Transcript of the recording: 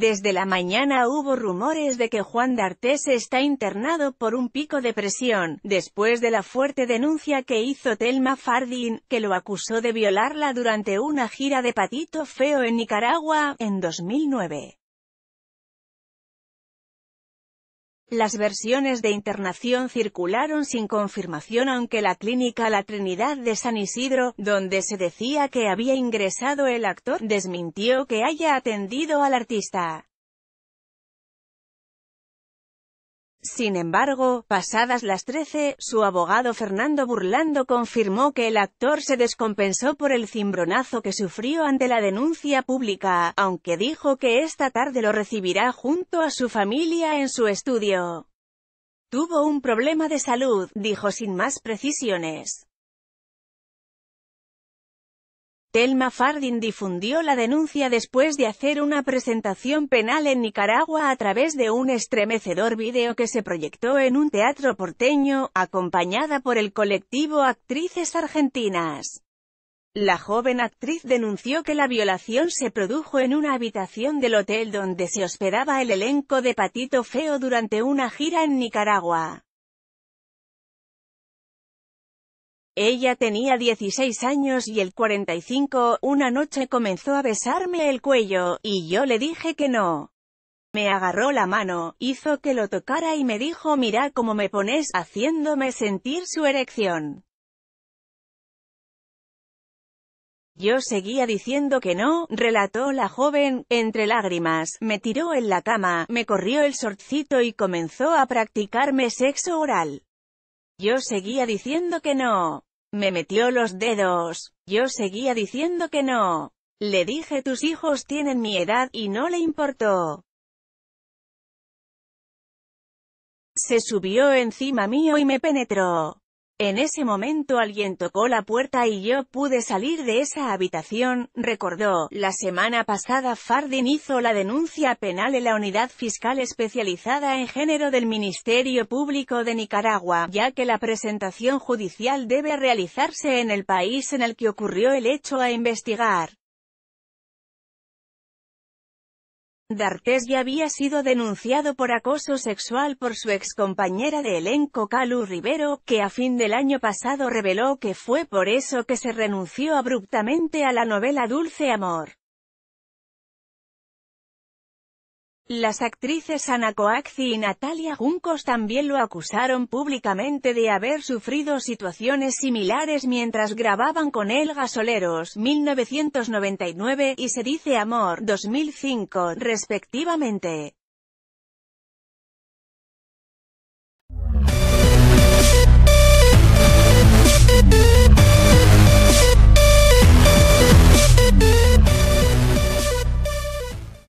Desde la mañana hubo rumores de que Juan D'Artes está internado por un pico de presión, después de la fuerte denuncia que hizo Telma Fardin, que lo acusó de violarla durante una gira de Patito Feo en Nicaragua, en 2009. Las versiones de internación circularon sin confirmación aunque la clínica La Trinidad de San Isidro, donde se decía que había ingresado el actor, desmintió que haya atendido al artista. Sin embargo, pasadas las 13, su abogado Fernando Burlando confirmó que el actor se descompensó por el cimbronazo que sufrió ante la denuncia pública, aunque dijo que esta tarde lo recibirá junto a su familia en su estudio. Tuvo un problema de salud, dijo sin más precisiones. Elma Fardin difundió la denuncia después de hacer una presentación penal en Nicaragua a través de un estremecedor video que se proyectó en un teatro porteño, acompañada por el colectivo Actrices Argentinas. La joven actriz denunció que la violación se produjo en una habitación del hotel donde se hospedaba el elenco de Patito Feo durante una gira en Nicaragua. Ella tenía 16 años y el 45, una noche comenzó a besarme el cuello, y yo le dije que no. Me agarró la mano, hizo que lo tocara y me dijo mira cómo me pones, haciéndome sentir su erección. Yo seguía diciendo que no, relató la joven, entre lágrimas, me tiró en la cama, me corrió el sortcito y comenzó a practicarme sexo oral. Yo seguía diciendo que no. Me metió los dedos. Yo seguía diciendo que no. Le dije tus hijos tienen mi edad, y no le importó. Se subió encima mío y me penetró. En ese momento alguien tocó la puerta y yo pude salir de esa habitación, recordó. La semana pasada Fardin hizo la denuncia penal en la Unidad Fiscal Especializada en Género del Ministerio Público de Nicaragua, ya que la presentación judicial debe realizarse en el país en el que ocurrió el hecho a investigar. D'Artes ya había sido denunciado por acoso sexual por su ex compañera de elenco Calu Rivero, que a fin del año pasado reveló que fue por eso que se renunció abruptamente a la novela Dulce Amor. Las actrices Ana Coaxi y Natalia Juncos también lo acusaron públicamente de haber sufrido situaciones similares mientras grababan con él Gasoleros 1999 y Se dice Amor 2005, respectivamente.